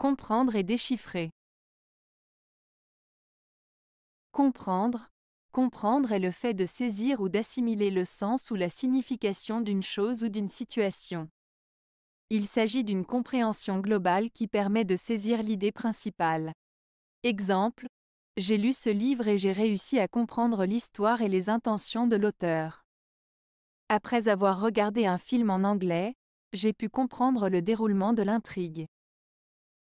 Comprendre et déchiffrer. Comprendre. Comprendre est le fait de saisir ou d'assimiler le sens ou la signification d'une chose ou d'une situation. Il s'agit d'une compréhension globale qui permet de saisir l'idée principale. Exemple, j'ai lu ce livre et j'ai réussi à comprendre l'histoire et les intentions de l'auteur. Après avoir regardé un film en anglais, j'ai pu comprendre le déroulement de l'intrigue.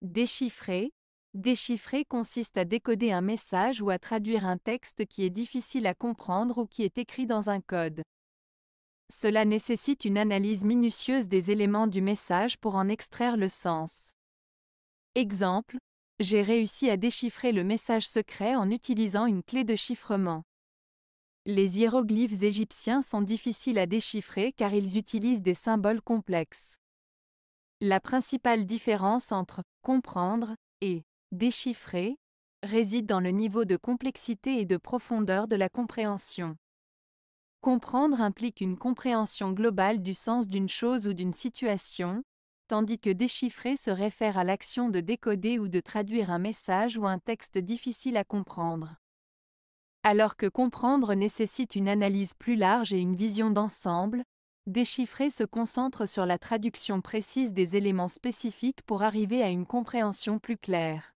Déchiffrer. Déchiffrer consiste à décoder un message ou à traduire un texte qui est difficile à comprendre ou qui est écrit dans un code. Cela nécessite une analyse minutieuse des éléments du message pour en extraire le sens. Exemple, j'ai réussi à déchiffrer le message secret en utilisant une clé de chiffrement. Les hiéroglyphes égyptiens sont difficiles à déchiffrer car ils utilisent des symboles complexes. La principale différence entre comprendre et déchiffrer réside dans le niveau de complexité et de profondeur de la compréhension. Comprendre implique une compréhension globale du sens d'une chose ou d'une situation, tandis que déchiffrer se réfère à l'action de décoder ou de traduire un message ou un texte difficile à comprendre. Alors que comprendre nécessite une analyse plus large et une vision d'ensemble, Déchiffrer se concentre sur la traduction précise des éléments spécifiques pour arriver à une compréhension plus claire.